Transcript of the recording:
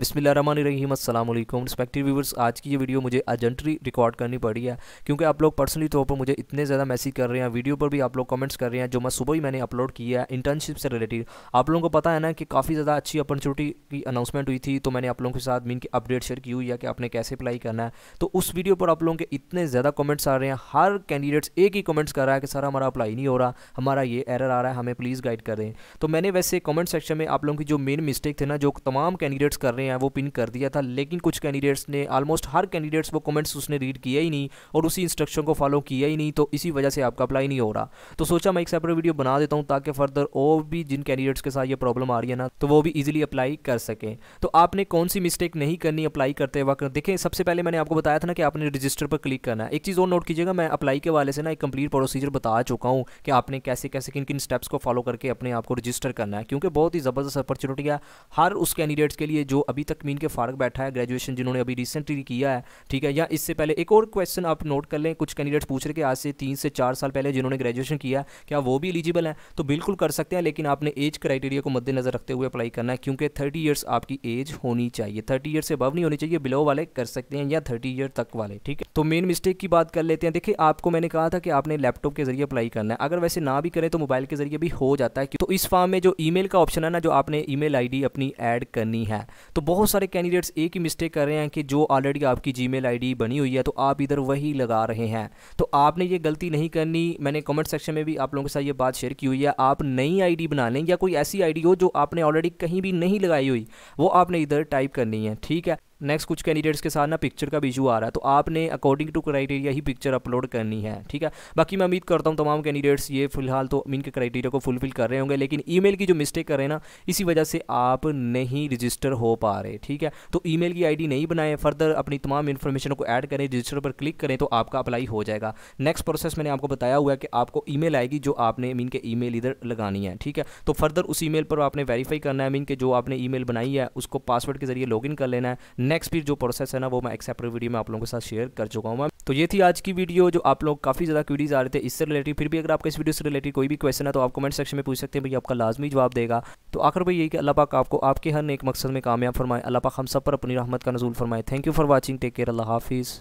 बसमिलीम respective viewers आज की ये वीडियो मुझे अर्जेंटली रिकॉर्ड करनी पड़ी है क्योंकि आप लोग पर्सनली तौर पर मुझे इतने ज़्यादा मैसेज कर रहे हैं वीडियो पर भी आप लोग कमेंट्स कर रहे हैं जो मैं सुबह ही मैंने अपलोड किया है इंटर्नशिप से रिलेटेड आप लोगों को पता है ना कि काफ़ी ज़्यादा अच्छी अपॉर्चुनिटी की अनाउंसमेंट हुई थी तो मैंने आप लोगों के साथ मीन की अपडेट शेयर की हुई है कि आपने कैसे अप्लाई करना है तो उस वीडियो पर आप लोगों के इतने ज़्यादा कमेंट्स आ रहे हैं हर कैंडिडेट्स एक ही कमेंट्स कर रहा है कि सर हमारा अप्लाई नहीं हो रहा हमारा ये एरर आ रहा है हमें प्लीज़ गाइड करें तो मैंने वैसे कमेंट सेक्शन में आप लोगों की जो मेन मिस्टेक थे ना जो तमाम कैंडिडेट्स कर रहे हैं ने वो पिन कर दिया था लेकिन कुछ कैंडिडेट्स ने ऑलमोस्ट हर कैंडिडेट्स वो कमेंट्स उसने रीड किया ही नहीं और उसी इंस्ट्रक्शन को फॉलो किया ही नहीं तो इसी वजह से आपका अप्लाई नहीं हो रहा तो सोचा मैं एक सेपरेट वीडियो बना देता हूँ ताकि फर्दर और भी जिन कैंडिडेट्स के साथ ये प्रॉब्लम आ रही है ना तो वो भी ईजिली अप्लाई कर सकें तो आपने कौन सी मिस्टेक नहीं करनी अप्लाई करते वक्त देखें सबसे पहले मैंने आपको बताया था ना कि आपने रजिस्टर पर क्लिक करना है एक चीज़ और नोट कीजिएगा मैं अप्लाई के वाले से ना एक कंप्लीट प्रोसीजर बता चुका हूँ कि आपने कैसे कैसे किन किन स्टेप्स को फॉलो करके अपने आप को रजिस्टर करना है क्योंकि बहुत ही ज़बरदस्त अपॉर्चुनिटी है हर उस कैंडिडेट्स के लिए जो अभी तक मीन के फारक बैठा है ग्रेजुएशन जिन्होंने अभी रिसेंटली किया है ठीक है या इससे पहले एक और क्वेश्चन आप नोट कर लें कुछ कैंडिडेट्स पूछ रहे कि आज से तीन से चार साल पहले जिन्होंने ग्रेजुएशन किया है क्या वो भी एलिजिबल है तो बिल्कुल कर सकते हैं लेकिन आपने एज क्राइटेरिया को मद्देनजर रखते हुए अप्लाई करना है क्योंकि थर्टी ईयर्स आपकी एज होनी चाहिए थर्टी ईयर से अबव नहीं होनी चाहिए बिलो वाले कर सकते हैं या थर्टी ईयर तक वाले ठीक है तो मेन मिस्टेक की बात कर लेते हैं देखिए आपको मैंने कहा था कि आपने लैपटॉप के जरिए अप्लाई करना है अगर वैसे ना भी करें तो मोबाइल के जरिए भी हो जाता है तो इस फॉर्म में जो ईमेल का ऑप्शन है ना जो आपने ईमेल आईडी अपनी ऐड करनी है तो बहुत सारे कैंडिडेट्स एक ही मिस्टेक कर रहे हैं कि जो ऑलरेडी आपकी जी मेल बनी हुई है तो आप इधर वही लगा रहे हैं तो आपने ये गलती नहीं करनी मैंने कमेंट सेक्शन में भी आप लोगों के साथ ये बात शेयर की हुई है आप नई आईडी बना लें या कोई ऐसी आईडी हो जो आपने ऑलरेडी कहीं भी नहीं लगाई हुई वो आपने इधर टाइप करनी है ठीक है नेक्स्ट कुछ कैंडिडेट्स के साथ ना पिक्चर का भी इशू आ रहा है तो आपने अकॉर्डिंग टू क्राइटेरिया ही पिक्चर अपलोड करनी है ठीक है बाकी मैं उम्मीद करता हूँ तमाम कैंडिडेट्स ये फिलहाल तो इनके क्राइटेरिया को फुलफिल कर रहे होंगे लेकिन ईमेल की जो मिस्टेक कर रहे हैं ना इसी वजह से आप नहीं रजिस्टर हो पा रहे ठीक है तो ई की आई नहीं बनाएं फर्दर अपनी तमाम इन्फॉर्मेशन को ऐड करें रजिस्टर पर क्लिक करें तो आपका अप्लाई हो जाएगा नेक्स्ट प्रोसेस मैंने आपको बताया हुआ है कि आपको ई आएगी जो आपने मीन के ई इधर लगानी है ठीक है तो फर्दर उस ई पर आपने वेरीफाई करना है मीन के जो आपने ई बनाई है उसको पासवर्ड के जरिए लॉग कर लेना है नेक्स्ट भी जो प्रोसेस है ना वो मैं सेपरेट वीडियो में आप लोगों के साथ शेयर कर चुका हूँ मैं तो ये थी आज की वीडियो जो आप लोग काफ़ी ज़्यादा क्वीडीज आ रहे थे इससे रिलेटेड फिर भी अगर आपका इस वीडियो से रिलेटेड कोई भी क्वेश्चन है तो आप कमेंट सेक्शन में पूछ सकते हैं भाई आपका लाजमी जवाब देगा तो आखिर भाई यही कि अल्लाह पाक आपको आपके हर एक मकसद में कामयाब फरमाए अल्लाह पाक हम सब पर अपनी रहमत का नजूल फरमाए thank you for watching take care अल्लाह हाफिज़